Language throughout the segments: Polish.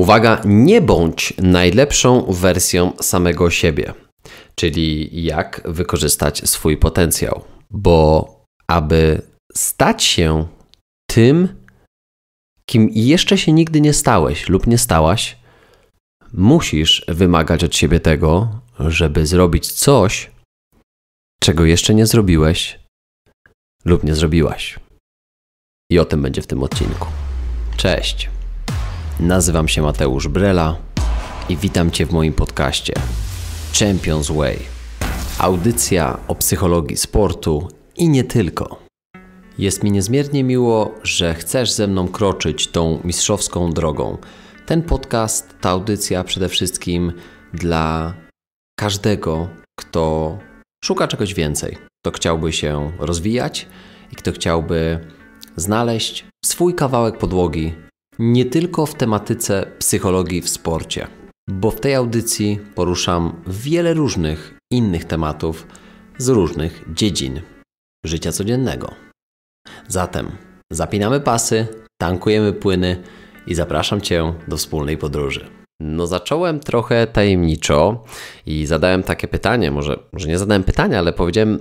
Uwaga, nie bądź najlepszą wersją samego siebie, czyli jak wykorzystać swój potencjał, bo aby stać się tym, kim jeszcze się nigdy nie stałeś lub nie stałaś, musisz wymagać od siebie tego, żeby zrobić coś, czego jeszcze nie zrobiłeś lub nie zrobiłaś. I o tym będzie w tym odcinku. Cześć! Nazywam się Mateusz Brela i witam Cię w moim podcaście Champions Way. Audycja o psychologii sportu i nie tylko. Jest mi niezmiernie miło, że chcesz ze mną kroczyć tą mistrzowską drogą. Ten podcast, ta audycja przede wszystkim dla każdego, kto szuka czegoś więcej, kto chciałby się rozwijać i kto chciałby znaleźć swój kawałek podłogi nie tylko w tematyce psychologii w sporcie, bo w tej audycji poruszam wiele różnych innych tematów z różnych dziedzin życia codziennego. Zatem zapinamy pasy, tankujemy płyny i zapraszam Cię do wspólnej podróży. No, zacząłem trochę tajemniczo i zadałem takie pytanie, może, może nie zadałem pytania, ale powiedziałem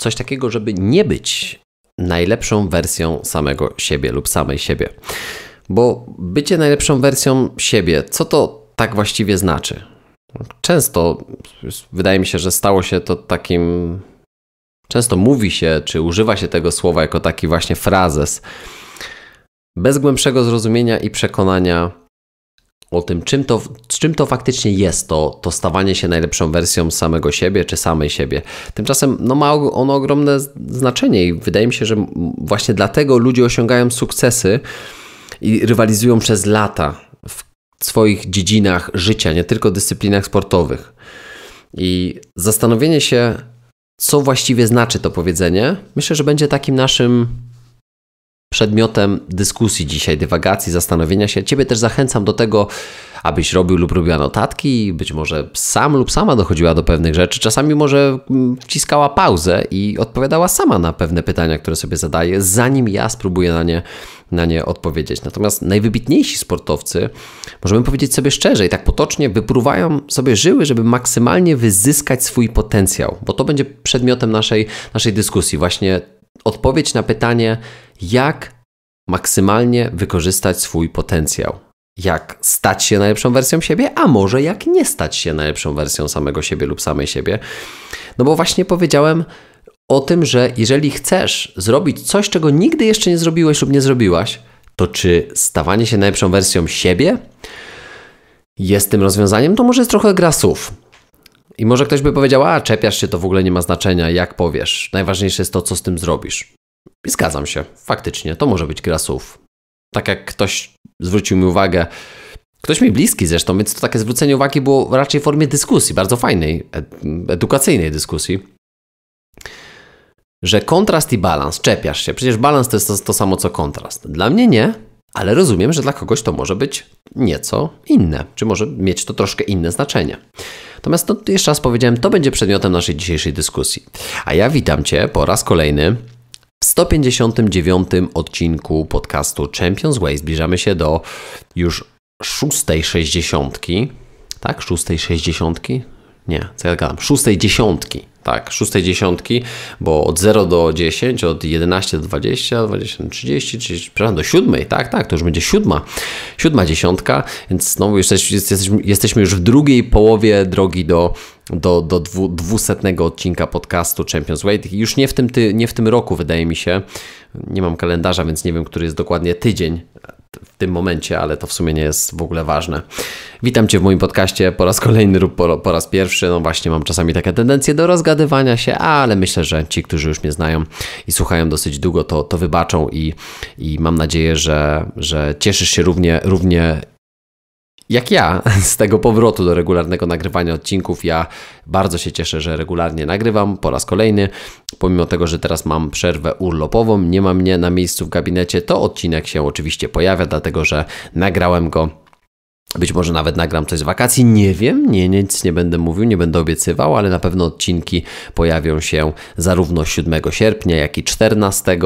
coś takiego, żeby nie być najlepszą wersją samego siebie lub samej siebie. Bo bycie najlepszą wersją siebie, co to tak właściwie znaczy? Często wydaje mi się, że stało się to takim. Często mówi się, czy używa się tego słowa jako taki właśnie frazes. Bez głębszego zrozumienia i przekonania o tym, czym to, czym to faktycznie jest, to, to stawanie się najlepszą wersją samego siebie czy samej siebie. Tymczasem no, ma ono ogromne znaczenie i wydaje mi się, że właśnie dlatego ludzie osiągają sukcesy i rywalizują przez lata w swoich dziedzinach życia, nie tylko dyscyplinach sportowych. I zastanowienie się, co właściwie znaczy to powiedzenie, myślę, że będzie takim naszym przedmiotem dyskusji dzisiaj, dywagacji, zastanowienia się. Ciebie też zachęcam do tego, abyś robił lub robiła notatki, być może sam lub sama dochodziła do pewnych rzeczy, czasami może mm, wciskała pauzę i odpowiadała sama na pewne pytania, które sobie zadaje, zanim ja spróbuję na nie, na nie odpowiedzieć. Natomiast najwybitniejsi sportowcy, możemy powiedzieć sobie szczerze i tak potocznie, wypruwają sobie żyły, żeby maksymalnie wyzyskać swój potencjał, bo to będzie przedmiotem naszej, naszej dyskusji, właśnie odpowiedź na pytanie, jak maksymalnie wykorzystać swój potencjał jak stać się najlepszą wersją siebie, a może jak nie stać się najlepszą wersją samego siebie lub samej siebie. No bo właśnie powiedziałem o tym, że jeżeli chcesz zrobić coś, czego nigdy jeszcze nie zrobiłeś lub nie zrobiłaś, to czy stawanie się najlepszą wersją siebie jest tym rozwiązaniem? To może jest trochę gra słów. I może ktoś by powiedział, a czepiasz się, to w ogóle nie ma znaczenia, jak powiesz. Najważniejsze jest to, co z tym zrobisz. I zgadzam się, faktycznie, to może być gra słów tak jak ktoś zwrócił mi uwagę, ktoś mi bliski zresztą, więc to takie zwrócenie uwagi było raczej w formie dyskusji, bardzo fajnej, edukacyjnej dyskusji że kontrast i balans, czepiasz się. Przecież balans to jest to, to, samo co kontrast. Dla mnie nie, ale rozumiem, że dla kogoś to może być nieco inne, czy może mieć to troszkę inne znaczenie. Natomiast to no, jeszcze raz powiedziałem, to będzie przedmiotem naszej dzisiejszej dyskusji. A ja witam Cię po raz kolejny 159 odcinku podcastu Champions Way. Zbliżamy się do już szóstej sześćdziesiątki. Tak? Szóstej sześćdziesiątki? Nie, co ja gadam? Szóstej dziesiątki tak, szóstej dziesiątki, bo od 0 do 10, od 11 do 20, 20 do 30, 30 przepraszam, do siódmej, tak, tak, to już będzie siódma, siódma dziesiątka, więc znowu jesteśmy, jesteśmy już w drugiej połowie drogi do, do, do dwu, dwusetnego odcinka podcastu Champions Weight. Już nie w, tym, ty, nie w tym roku, wydaje mi się. Nie mam kalendarza, więc nie wiem, który jest dokładnie tydzień w tym momencie, ale to w sumie nie jest w ogóle ważne. Witam Cię w moim podcaście po raz kolejny lub po, po raz pierwszy. No właśnie, mam czasami takie tendencje do rozgadywania się, ale myślę, że ci, którzy już mnie znają i słuchają dosyć długo, to, to wybaczą i, i mam nadzieję, że, że cieszysz się równie, równie jak ja z tego powrotu do regularnego nagrywania odcinków. Ja bardzo się cieszę, że regularnie nagrywam po raz kolejny. Pomimo tego, że teraz mam przerwę urlopową, nie ma mnie na miejscu w gabinecie, to odcinek się oczywiście pojawia, dlatego że nagrałem go być może nawet nagram coś z wakacji, nie wiem, nie, nic nie będę mówił, nie będę obiecywał, ale na pewno odcinki pojawią się zarówno 7 sierpnia, jak i 14,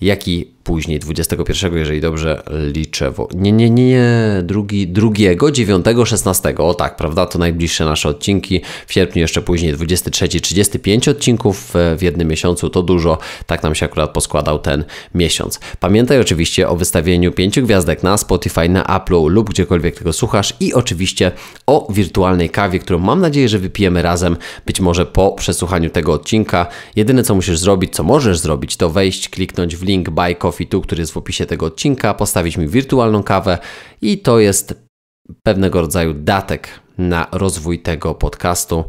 jak i później, 21, jeżeli dobrze liczę. Nie, nie, nie, drugi, drugiego, 9, 16, o tak, prawda, to najbliższe nasze odcinki. W sierpniu jeszcze później 23, 35 odcinków e, w jednym miesiącu, to dużo, tak nam się akurat poskładał ten miesiąc. Pamiętaj oczywiście o wystawieniu 5 gwiazdek na Spotify, na Apple lub gdziekolwiek tego słuchasz i oczywiście o wirtualnej kawie, którą mam nadzieję, że wypijemy razem, być może po przesłuchaniu tego odcinka. Jedyne co musisz zrobić, co możesz zrobić, to wejść, kliknąć w link Buy Coffee profitu, który jest w opisie tego odcinka, postawić mi wirtualną kawę i to jest pewnego rodzaju datek na rozwój tego podcastu,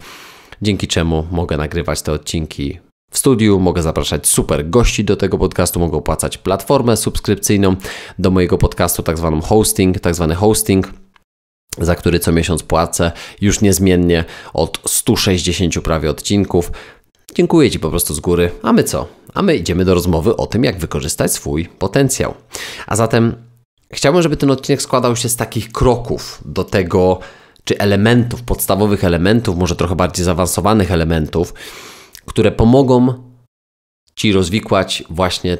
dzięki czemu mogę nagrywać te odcinki w studiu, mogę zapraszać super gości do tego podcastu, mogę opłacać platformę subskrypcyjną do mojego podcastu, tak zwaną hosting, tak zwany hosting za który co miesiąc płacę już niezmiennie od 160 prawie odcinków. Dziękuję Ci po prostu z góry, a my co? a my idziemy do rozmowy o tym, jak wykorzystać swój potencjał. A zatem chciałbym, żeby ten odcinek składał się z takich kroków do tego, czy elementów, podstawowych elementów, może trochę bardziej zaawansowanych elementów, które pomogą Ci rozwikłać właśnie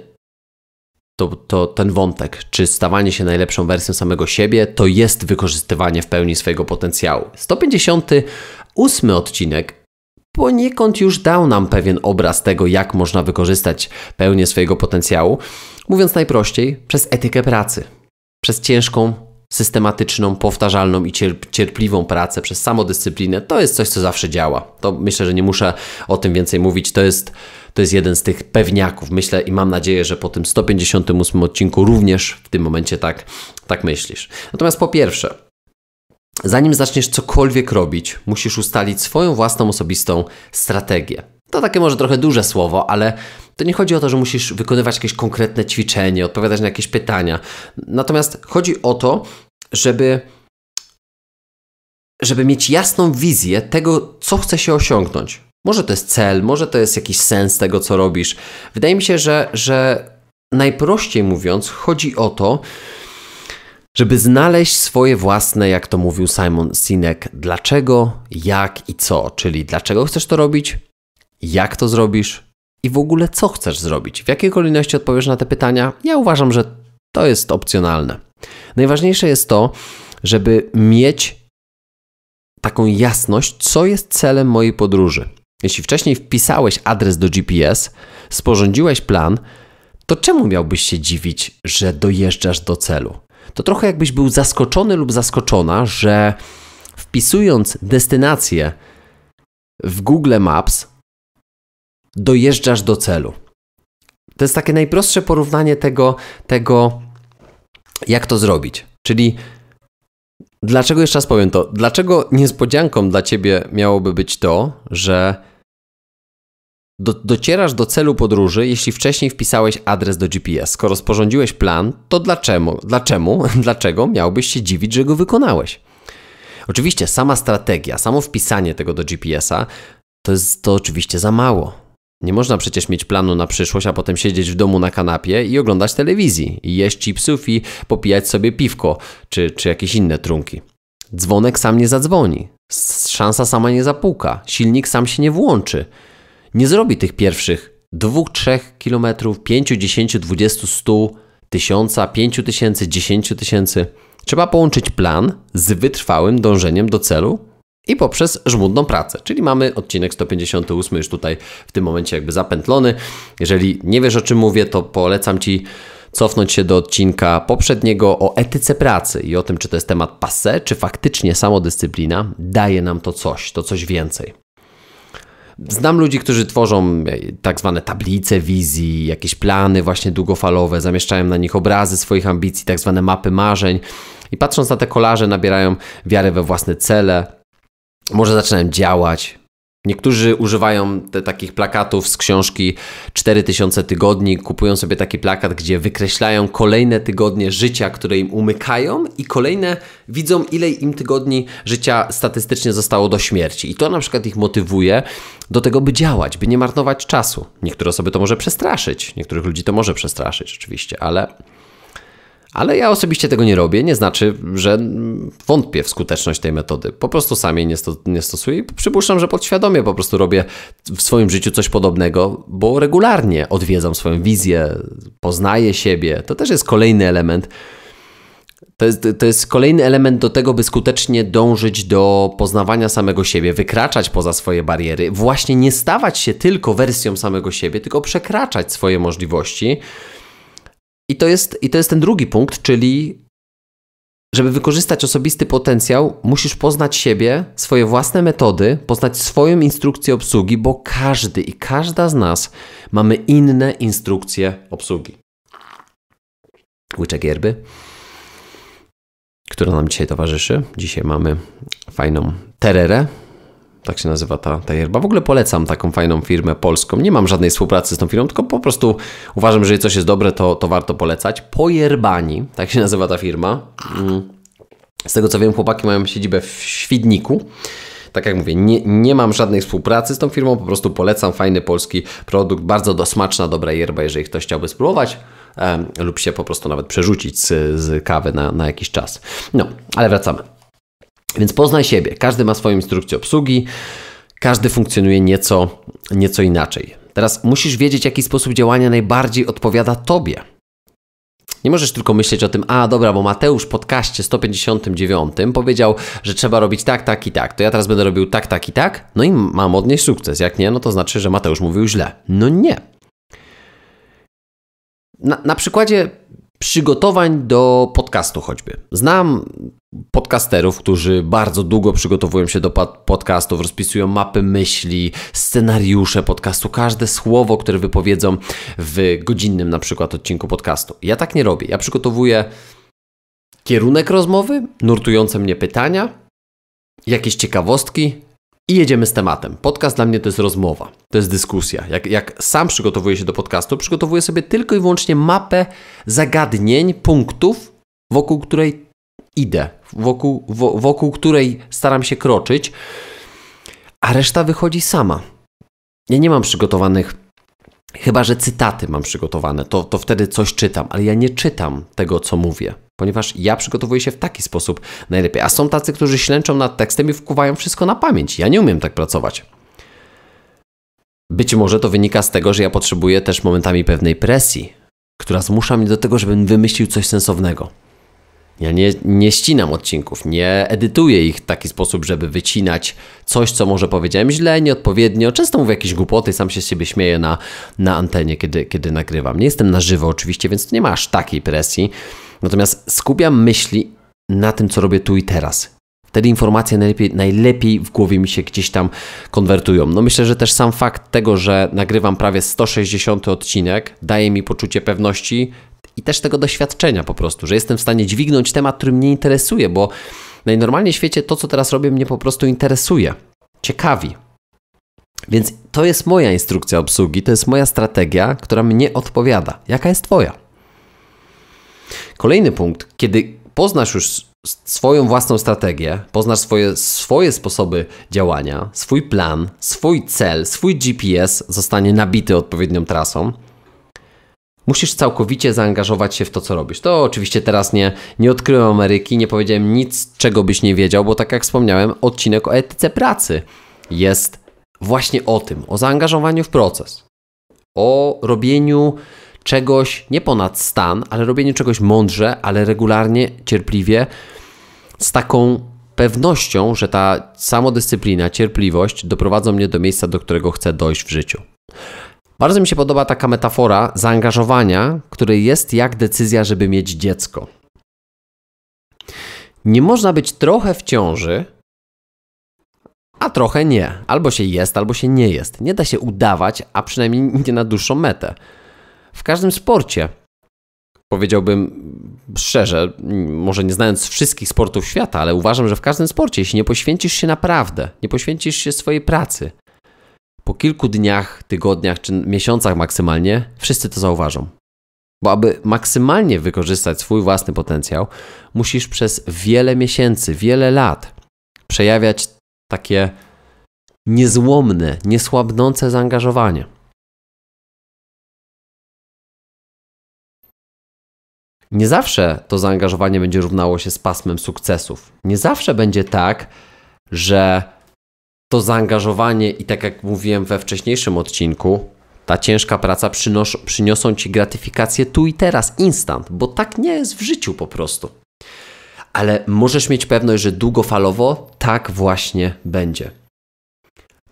to, to, ten wątek, czy stawanie się najlepszą wersją samego siebie, to jest wykorzystywanie w pełni swojego potencjału. 158 odcinek poniekąd już dał nam pewien obraz tego, jak można wykorzystać pełnię swojego potencjału, mówiąc najprościej, przez etykę pracy, przez ciężką, systematyczną, powtarzalną i cierpliwą pracę, przez samodyscyplinę. To jest coś, co zawsze działa. To myślę, że nie muszę o tym więcej mówić. To jest, to jest jeden z tych pewniaków. Myślę i mam nadzieję, że po tym 158 odcinku również w tym momencie tak, tak myślisz. Natomiast po pierwsze, Zanim zaczniesz cokolwiek robić, musisz ustalić swoją własną osobistą strategię. To takie może trochę duże słowo, ale to nie chodzi o to, że musisz wykonywać jakieś konkretne ćwiczenie, odpowiadać na jakieś pytania. Natomiast chodzi o to, żeby żeby mieć jasną wizję tego, co chce się osiągnąć. Może to jest cel, może to jest jakiś sens tego, co robisz. Wydaje mi się, że, że najprościej mówiąc, chodzi o to, żeby znaleźć swoje własne, jak to mówił Simon Sinek, dlaczego, jak i co, czyli dlaczego chcesz to robić, jak to zrobisz i w ogóle co chcesz zrobić. W jakiej kolejności odpowiesz na te pytania? Ja uważam, że to jest opcjonalne. Najważniejsze jest to, żeby mieć taką jasność, co jest celem mojej podróży. Jeśli wcześniej wpisałeś adres do GPS, sporządziłeś plan, to czemu miałbyś się dziwić, że dojeżdżasz do celu? to trochę jakbyś był zaskoczony lub zaskoczona, że wpisując destynację w Google Maps, dojeżdżasz do celu. To jest takie najprostsze porównanie tego, tego jak to zrobić. Czyli dlaczego, jeszcze raz powiem to, dlaczego niespodzianką dla ciebie miałoby być to, że do, docierasz do celu podróży, jeśli wcześniej wpisałeś adres do GPS. Skoro sporządziłeś plan, to dlaczego, dlaczego, dlaczego miałbyś się dziwić, że go wykonałeś? Oczywiście sama strategia, samo wpisanie tego do GPS-a to jest to oczywiście za mało. Nie można przecież mieć planu na przyszłość, a potem siedzieć w domu na kanapie i oglądać telewizji, i jeść chipsów i popijać sobie piwko czy, czy jakieś inne trunki. Dzwonek sam nie zadzwoni, szansa sama nie zapuka, silnik sam się nie włączy nie zrobi tych pierwszych 2, 3 km, 5, 10, 20, 100, 1000, 5000, 10 tysięcy. Trzeba połączyć plan z wytrwałym dążeniem do celu i poprzez żmudną pracę. Czyli mamy odcinek 158 już tutaj w tym momencie jakby zapętlony. Jeżeli nie wiesz o czym mówię, to polecam Ci cofnąć się do odcinka poprzedniego o etyce pracy i o tym, czy to jest temat passe, czy faktycznie samodyscyplina daje nam to coś, to coś więcej. Znam ludzi, którzy tworzą e, tak zwane tablice wizji, jakieś plany właśnie długofalowe, zamieszczają na nich obrazy swoich ambicji, tak zwane mapy marzeń i patrząc na te kolarze nabierają wiary we własne cele, może zaczynają działać, Niektórzy używają te, takich plakatów z książki 4000 tygodni, kupują sobie taki plakat, gdzie wykreślają kolejne tygodnie życia, które im umykają i kolejne widzą, ile im tygodni życia statystycznie zostało do śmierci. I to na przykład ich motywuje do tego, by działać, by nie marnować czasu. Niektóre osoby to może przestraszyć, niektórych ludzi to może przestraszyć oczywiście, ale ale ja osobiście tego nie robię, nie znaczy, że wątpię w skuteczność tej metody. Po prostu sam jej nie, sto, nie stosuję i przypuszczam, że podświadomie po prostu robię w swoim życiu coś podobnego, bo regularnie odwiedzam swoją wizję, poznaję siebie. To też jest kolejny element. To jest, to jest, kolejny element do tego, by skutecznie dążyć do poznawania samego siebie, wykraczać poza swoje bariery, właśnie nie stawać się tylko wersją samego siebie, tylko przekraczać swoje możliwości i to jest, i to jest ten drugi punkt, czyli żeby wykorzystać osobisty potencjał, musisz poznać siebie, swoje własne metody, poznać swoją instrukcję obsługi, bo każdy i każda z nas mamy inne instrukcje obsługi. Łyczek Jerby, która nam dzisiaj towarzyszy. Dzisiaj mamy fajną tererę, tak się nazywa ta, ta yerba. W ogóle polecam taką fajną firmę polską. Nie mam żadnej współpracy z tą firmą, tylko po prostu uważam, że jeżeli coś jest dobre, to, to warto polecać. Pojerbani, tak się nazywa ta firma. Mm. Z tego co wiem, chłopaki mają siedzibę w Świdniku tak jak mówię, nie, nie mam żadnej współpracy z tą firmą, po prostu polecam fajny polski produkt, bardzo dosmaczna, dobra yerba, jeżeli ktoś chciałby spróbować lub się po prostu nawet przerzucić z, z kawy na, na jakiś czas. No, ale wracamy. Więc poznaj siebie. Każdy ma swoją instrukcję obsługi, każdy funkcjonuje nieco, nieco inaczej. Teraz musisz wiedzieć, jaki sposób działania najbardziej odpowiada Tobie. Nie możesz tylko myśleć o tym, a dobra, bo Mateusz w podcaście 159 powiedział, że trzeba robić tak, tak i tak. To ja teraz będę robił tak, tak i tak, no i mam odnieść sukces. Jak nie, no to znaczy, że Mateusz mówił źle. No nie. Na, na przykładzie przygotowań do podcastu choćby. Znam podcasterów, którzy bardzo długo przygotowują się do podcastów, rozpisują mapy myśli, scenariusze podcastu, każde słowo, które wypowiedzą w godzinnym na przykład odcinku podcastu. Ja tak nie robię. Ja przygotowuję kierunek rozmowy, nurtujące mnie pytania, jakieś ciekawostki, i jedziemy z tematem. Podcast dla mnie to jest rozmowa, to jest dyskusja. Jak, jak, sam przygotowuję się do podcastu, przygotowuję sobie tylko i wyłącznie mapę zagadnień, punktów, wokół której idę, wokół, wokół której staram się kroczyć, a reszta wychodzi sama. Ja nie mam przygotowanych, chyba że cytaty mam przygotowane, to, to wtedy coś czytam, ale ja nie czytam tego, co mówię, ponieważ ja przygotowuję się w taki sposób najlepiej. A są tacy, którzy ślęczą nad tekstem i wkuwają wszystko na pamięć. Ja nie umiem tak pracować. Być może to wynika z tego, że ja potrzebuję też momentami pewnej presji, która zmusza mnie do tego, żebym wymyślił coś sensownego. Ja nie, nie ścinam odcinków, nie edytuję ich w taki sposób, żeby wycinać coś, co może powiedziałem źle, nieodpowiednio. Często mówię jakieś głupoty, sam się z siebie śmieję na, na antenie, kiedy, kiedy nagrywam. Nie jestem na żywo oczywiście, więc nie ma aż takiej presji. Natomiast skupiam myśli na tym, co robię tu i teraz. Wtedy informacje najlepiej, najlepiej w głowie mi się gdzieś tam konwertują. No myślę, że też sam fakt tego, że nagrywam prawie 160 odcinek, daje mi poczucie pewności, i też tego doświadczenia po prostu, że jestem w stanie dźwignąć temat, który mnie interesuje, bo najnormalniej w świecie to, co teraz robię, mnie po prostu interesuje, ciekawi. Więc to jest moja instrukcja obsługi, to jest moja strategia, która mnie odpowiada. Jaka jest Twoja? Kolejny punkt, kiedy poznasz już swoją własną strategię, poznasz swoje, swoje sposoby działania, swój plan, swój cel, swój GPS zostanie nabity odpowiednią trasą, Musisz całkowicie zaangażować się w to, co robisz. To oczywiście teraz nie, nie odkryłem Ameryki, nie powiedziałem nic, czego byś nie wiedział, bo tak jak wspomniałem, odcinek o etyce pracy jest właśnie o tym, o zaangażowaniu w proces, o robieniu czegoś nie ponad stan, ale robieniu czegoś mądrze, ale regularnie, cierpliwie, z taką pewnością, że ta samodyscyplina, cierpliwość doprowadzą mnie do miejsca, do którego chcę dojść w życiu. Bardzo mi się podoba taka metafora zaangażowania, który jest jak decyzja, żeby mieć dziecko. Nie można być trochę w ciąży, a trochę nie. Albo się jest, albo się nie jest. Nie da się udawać, a przynajmniej nie na dłuższą metę. W każdym sporcie, powiedziałbym szczerze, może nie znając wszystkich sportów świata, ale uważam, że w każdym sporcie, jeśli nie poświęcisz się naprawdę, nie poświęcisz się swojej pracy, po kilku dniach, tygodniach czy miesiącach maksymalnie wszyscy to zauważą. Bo aby maksymalnie wykorzystać swój własny potencjał, musisz przez wiele miesięcy, wiele lat przejawiać takie niezłomne, niesłabnące zaangażowanie. Nie zawsze to zaangażowanie będzie równało się z pasmem sukcesów. Nie zawsze będzie tak, że to zaangażowanie i tak jak mówiłem we wcześniejszym odcinku, ta ciężka praca przynos- przyniosą ci gratyfikację tu i teraz, instant, bo tak nie jest w życiu po prostu. Ale możesz mieć pewność, że długofalowo tak właśnie będzie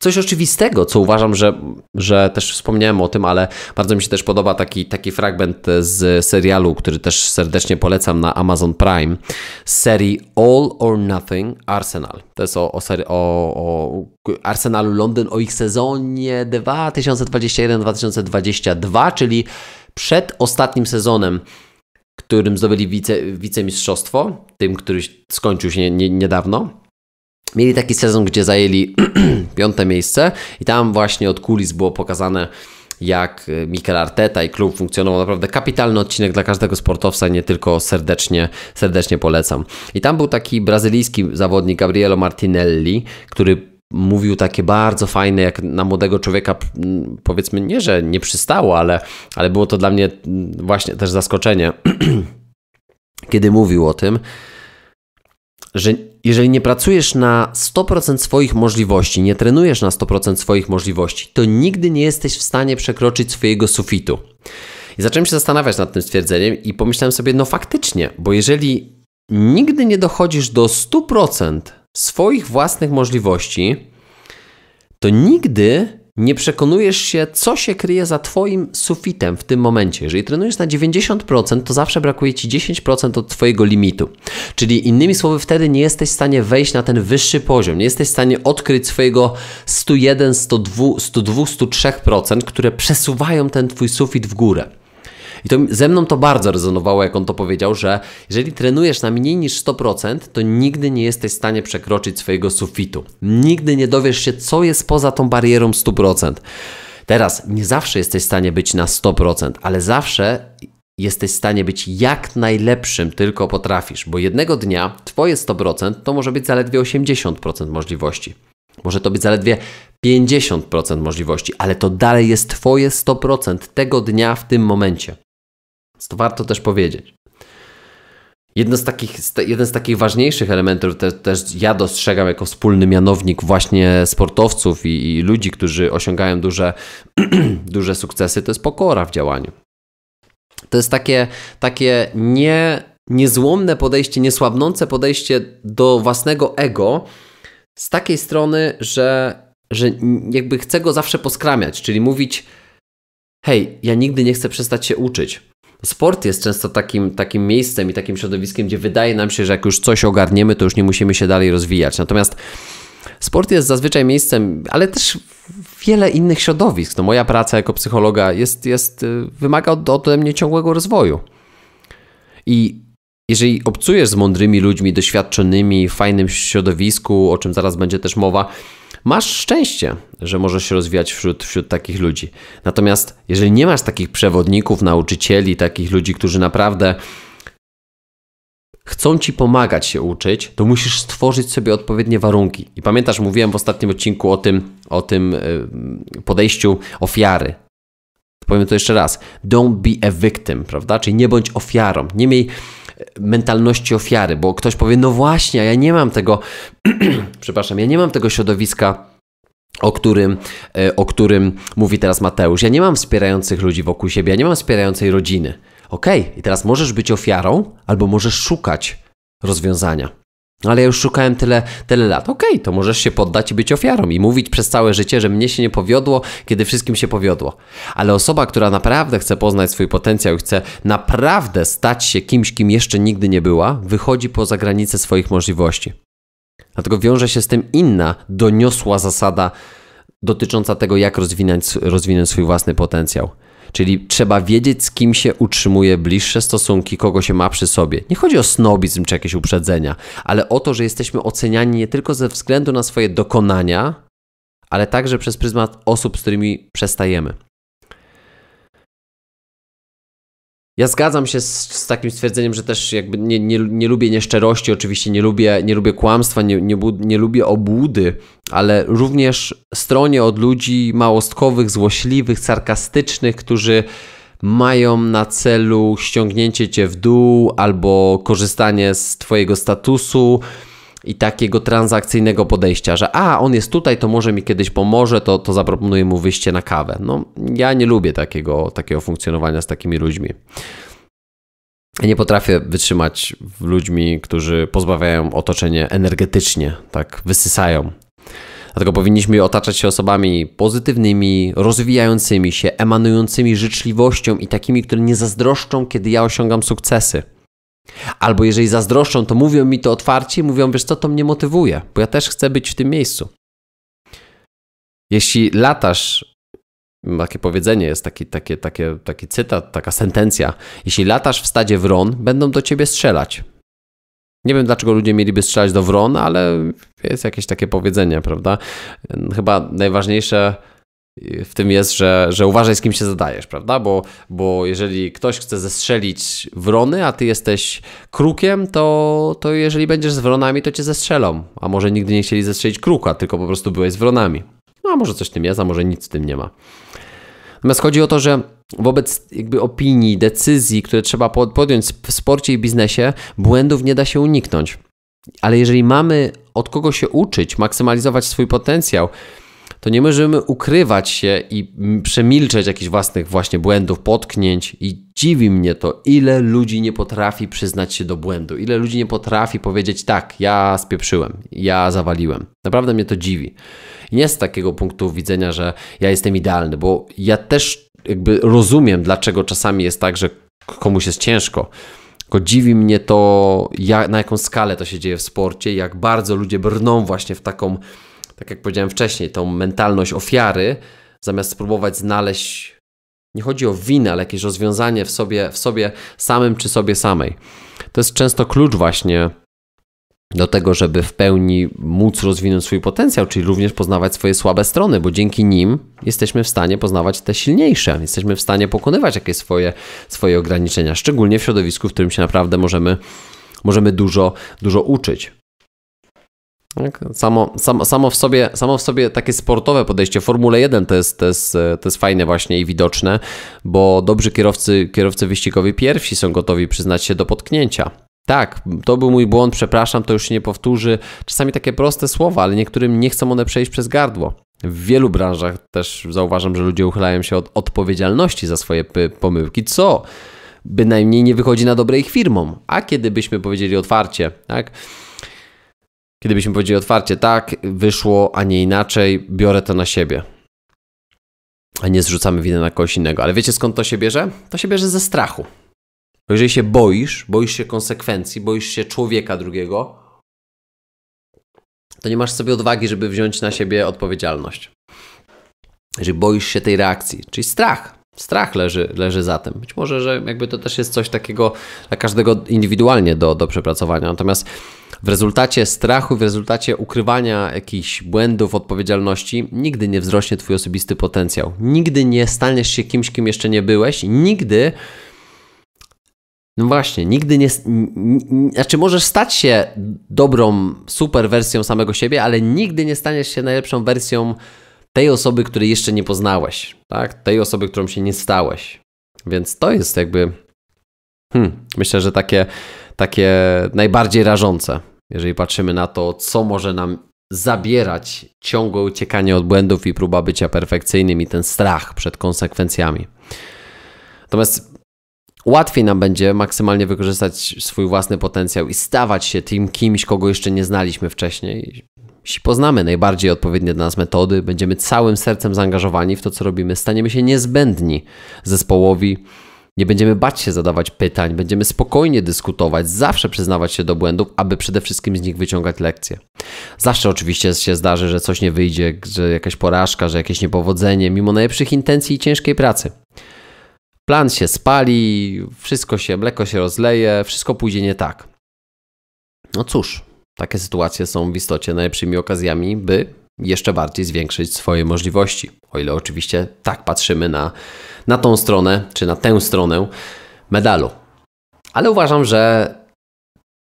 coś oczywistego, co uważam, że, że też wspomniałem o tym, ale bardzo mi się też podoba taki, taki fragment z serialu, który też serdecznie polecam na Amazon Prime, z serii All or Nothing Arsenal. To jest o, o, seri- o, o Arsenalu Londyn, o ich sezonie 2021-2022, czyli przed ostatnim sezonem którym zdobyli wice, wicemistrzostwo, tym, który skończył się nie, nie, niedawno. Mieli taki sezon, gdzie zajęli piąte miejsce i tam właśnie od kulis było pokazane jak y, Mikel Arteta i klub funkcjonował. Naprawdę kapitalny odcinek dla każdego sportowca, nie tylko serdecznie, serdecznie polecam. I tam był taki brazylijski zawodnik Gabrielo Martinelli, który mówił takie bardzo fajne, jak na młodego człowieka, powiedzmy, nie, że nie przystało, ale, ale było to dla mnie właśnie też zaskoczenie, kiedy mówił o tym, że jeżeli nie pracujesz na 100% swoich możliwości, nie trenujesz na 100% swoich możliwości, to nigdy nie jesteś w stanie przekroczyć swojego sufitu. I zacząłem się zastanawiać nad tym stwierdzeniem i pomyślałem sobie, no faktycznie, bo jeżeli nigdy nie dochodzisz do 100% swoich własnych możliwości, to nigdy nie przekonujesz się, co się kryje za Twoim sufitem w tym momencie. Jeżeli trenujesz na 90%, to zawsze brakuje Ci 10% od Twojego limitu. Czyli innymi słowy, wtedy nie jesteś w stanie wejść na ten wyższy poziom, nie jesteś w stanie odkryć swojego 101, 102, 102 103%, które przesuwają ten Twój sufit w górę. I to ze mną to bardzo rezonowało, jak on to powiedział, że jeżeli trenujesz na mniej niż 100%, to nigdy nie jesteś w stanie przekroczyć swojego sufitu. Nigdy nie dowiesz się, co jest poza tą barierą 100%. Teraz nie zawsze jesteś w stanie być na 100%, ale zawsze jesteś w stanie być jak najlepszym tylko potrafisz, bo jednego dnia twoje 100% to może być zaledwie 80% możliwości. Może to być zaledwie 50% możliwości, ale to dalej jest Twoje 100% tego dnia w tym momencie. To warto też powiedzieć. Jedno z takich, jeden z takich ważniejszych elementów, te, też ja dostrzegam jako wspólny mianownik właśnie sportowców i, i ludzi, którzy osiągają duże, duże sukcesy, to jest pokora w działaniu. To jest takie, takie nie, niezłomne podejście, niesłabnące podejście do własnego ego z takiej strony, że, że jakby chcę go zawsze poskramiać, czyli mówić: Hej, ja nigdy nie chcę przestać się uczyć sport jest często takim, takim miejscem i takim środowiskiem, gdzie wydaje nam się, że jak już coś ogarniemy, to już nie musimy się dalej rozwijać. Natomiast sport jest zazwyczaj miejscem, ale też wiele innych środowisk. No moja praca jako psychologa jest, jest, y, wymaga ode mnie ciągłego rozwoju. I jeżeli obcujesz z mądrymi ludźmi, doświadczonymi, w fajnym środowisku, o czym zaraz będzie też mowa, masz szczęście, że możesz się rozwijać wśród, wśród takich ludzi. Natomiast jeżeli nie masz takich przewodników, nauczycieli, takich ludzi, którzy naprawdę chcą ci pomagać się uczyć, to musisz stworzyć sobie odpowiednie warunki. I pamiętasz, mówiłem w ostatnim odcinku o tym, o tym e, podejściu ofiary. Powiem to jeszcze raz. Don't be a victim, prawda? Czyli nie bądź ofiarą. Nie miej mentalności ofiary, bo ktoś powie, no właśnie, ja nie mam tego, przepraszam, ja nie mam tego środowiska o którym, e, o którym mówi teraz Mateusz. Ja nie mam wspierających ludzi wokół siebie, ja nie mam wspierającej rodziny. Okej, okay. i teraz możesz być ofiarą, albo możesz szukać rozwiązania. Ale ja już szukałem tyle, tyle lat. Okej, okay, to możesz się poddać i być ofiarą i mówić przez całe życie, że mnie się nie powiodło, kiedy wszystkim się powiodło. Ale osoba, która naprawdę chce poznać swój potencjał i chce naprawdę stać się kimś, kim jeszcze nigdy nie była, wychodzi poza granice swoich możliwości. Dlatego wiąże się z tym inna, doniosła zasada dotycząca tego, jak rozwinąć, rozwinąć swój własny potencjał. Czyli trzeba wiedzieć, z kim się utrzymuje bliższe stosunki, kogo się ma przy sobie. Nie chodzi o snobizm czy jakieś uprzedzenia, ale o to, że jesteśmy oceniani nie tylko ze względu na swoje dokonania, ale także przez pryzmat osób, z którymi przestajemy. Ja zgadzam się z, z, takim stwierdzeniem, że też jakby nie, nie, nie lubię nieszczerości, oczywiście nie lubię, nie lubię kłamstwa, nie, nie, nie lubię obłudy, ale również stronie od ludzi małostkowych, złośliwych, sarkastycznych, którzy mają na celu ściągnięcie cię w dół albo korzystanie z twojego statusu i takiego transakcyjnego podejścia, że a, on jest tutaj, to może mi kiedyś pomoże, to, to zaproponuję mu wyjście na kawę. No, ja nie lubię takiego, takiego funkcjonowania z takimi ludźmi. nie potrafię wytrzymać ludźmi, którzy pozbawiają otoczenie energetycznie, tak wysysają. Dlatego powinniśmy otaczać się osobami pozytywnymi, rozwijającymi się, emanującymi życzliwością i takimi, które nie zazdroszczą, kiedy ja osiągam sukcesy. Albo jeżeli zazdroszczą, to mówią mi to otwarcie, mówią, wiesz co, to mnie motywuje, bo ja też chcę być w tym miejscu. Jeśli latasz, takie powiedzenie jest, taki, takie, takie, taki cytat, taka sentencja, jeśli latasz w stadzie wron, będą do ciebie strzelać. Nie wiem, dlaczego ludzie mieliby strzelać do wron, ale jest jakieś takie powiedzenie, prawda? Chyba najważniejsze w tym jest, że, że uważaj z kim się zadajesz, prawda? Bo, bo jeżeli ktoś chce zestrzelić wrony, a ty jesteś krukiem, to, to jeżeli będziesz z wronami, to cię zestrzelą. A może nigdy nie chcieli zestrzelić kruka, tylko po prostu byłeś z wronami. No a może coś w tym jest, a może nic w tym nie ma. Natomiast chodzi o to, że wobec jakby opinii, decyzji, które trzeba podjąć w sporcie i biznesie, błędów nie da się uniknąć. Ale jeżeli mamy od kogo się uczyć, maksymalizować swój potencjał, to nie możemy ukrywać się i przemilczeć jakichś własnych właśnie błędów, potknięć i dziwi mnie to, ile ludzi nie potrafi przyznać się do błędu, ile ludzi nie potrafi powiedzieć tak, ja spieprzyłem, ja zawaliłem. Naprawdę mnie to dziwi. Nie z takiego punktu widzenia, że ja jestem idealny, bo ja też jakby rozumiem, dlaczego czasami jest tak, że komuś jest ciężko. Tylko dziwi mnie to, jak, na jaką skalę to się dzieje w sporcie, jak bardzo ludzie brną właśnie w taką tak jak powiedziałem wcześniej, tą mentalność ofiary, zamiast spróbować znaleźć, nie chodzi o winę, ale jakieś rozwiązanie w sobie, w sobie samym czy sobie samej. To jest często klucz właśnie do tego, żeby w pełni móc rozwinąć swój potencjał, czyli również poznawać swoje słabe strony, bo dzięki nim jesteśmy w stanie poznawać te silniejsze, jesteśmy w stanie pokonywać jakieś swoje, swoje ograniczenia, szczególnie w środowisku, w którym się naprawdę możemy, możemy dużo, dużo uczyć. Tak? Samo, sam, samo, w sobie, samo w sobie takie sportowe podejście. Formule 1 to jest, to, jest, to jest fajne właśnie i widoczne, bo dobrzy kierowcy, kierowcy wyścigowi pierwsi są gotowi przyznać się do potknięcia. Tak, to był mój błąd, przepraszam, to już się nie powtórzy. Czasami takie proste słowa, ale niektórym nie chcą one przejść przez gardło. W wielu branżach też zauważam, że ludzie uchylają się od odpowiedzialności za swoje pomyłki, co bynajmniej nie wychodzi na dobre ich firmom. A kiedybyśmy powiedzieli otwarcie, tak? Kiedybyśmy powiedzieli otwarcie, tak, wyszło, a nie inaczej, biorę to na siebie. A nie zrzucamy winy na kogoś innego. Ale wiecie skąd to się bierze? To się bierze ze strachu. Bo jeżeli się boisz, boisz się konsekwencji, boisz się człowieka drugiego, to nie masz sobie odwagi, żeby wziąć na siebie odpowiedzialność. Jeżeli boisz się tej reakcji, czyli strach strach leży, leży za tym. Być może, że jakby to też jest coś takiego dla każdego indywidualnie do, do przepracowania. Natomiast w rezultacie strachu, w rezultacie ukrywania jakichś błędów, odpowiedzialności, nigdy nie wzrośnie Twój osobisty potencjał. Nigdy nie staniesz się kimś, kim jeszcze nie byłeś. Nigdy. No właśnie, nigdy nie. Znaczy, możesz stać się dobrą, super wersją samego siebie, ale nigdy nie staniesz się najlepszą wersją tej osoby, której jeszcze nie poznałeś, tak? Tej osoby, którą się nie stałeś. Więc to jest jakby, hmm, myślę, że takie, takie najbardziej rażące, jeżeli patrzymy na to, co może nam zabierać ciągłe uciekanie od błędów i próba bycia perfekcyjnym i ten strach przed konsekwencjami. Natomiast łatwiej nam będzie maksymalnie wykorzystać swój własny potencjał i stawać się tym kimś, kogo jeszcze nie znaliśmy wcześniej. Jeśli poznamy najbardziej odpowiednie dla nas metody, będziemy całym sercem zaangażowani w to, co robimy, staniemy się niezbędni zespołowi, nie będziemy bać się zadawać pytań, będziemy spokojnie dyskutować, zawsze przyznawać się do błędów, aby przede wszystkim z nich wyciągać lekcje. Zawsze oczywiście się zdarzy, że coś nie wyjdzie, że jakaś porażka, że jakieś niepowodzenie, mimo najlepszych intencji i ciężkiej pracy. Plan się spali, wszystko się, mleko się rozleje, wszystko pójdzie nie tak. No cóż, takie sytuacje są w istocie najlepszymi okazjami, by jeszcze bardziej zwiększyć swoje możliwości. O ile oczywiście tak patrzymy na, na tą stronę, czy na tę stronę medalu. Ale uważam, że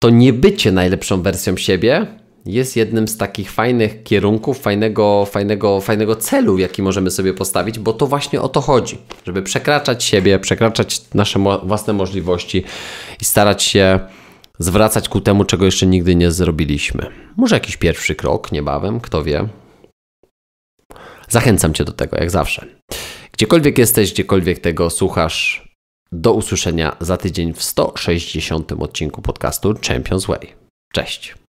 to niebycie najlepszą wersją siebie jest jednym z takich fajnych kierunków, fajnego, fajnego, fajnego celu, jaki możemy sobie postawić, bo to właśnie o to chodzi, żeby przekraczać siebie, przekraczać nasze mo własne możliwości i starać się zwracać ku temu, czego jeszcze nigdy nie zrobiliśmy. Może jakiś pierwszy krok niebawem, kto wie. Zachęcam Cię do tego, jak zawsze. Gdziekolwiek jesteś, gdziekolwiek tego słuchasz, do usłyszenia za tydzień w 160 odcinku podcastu Champions Way. Cześć.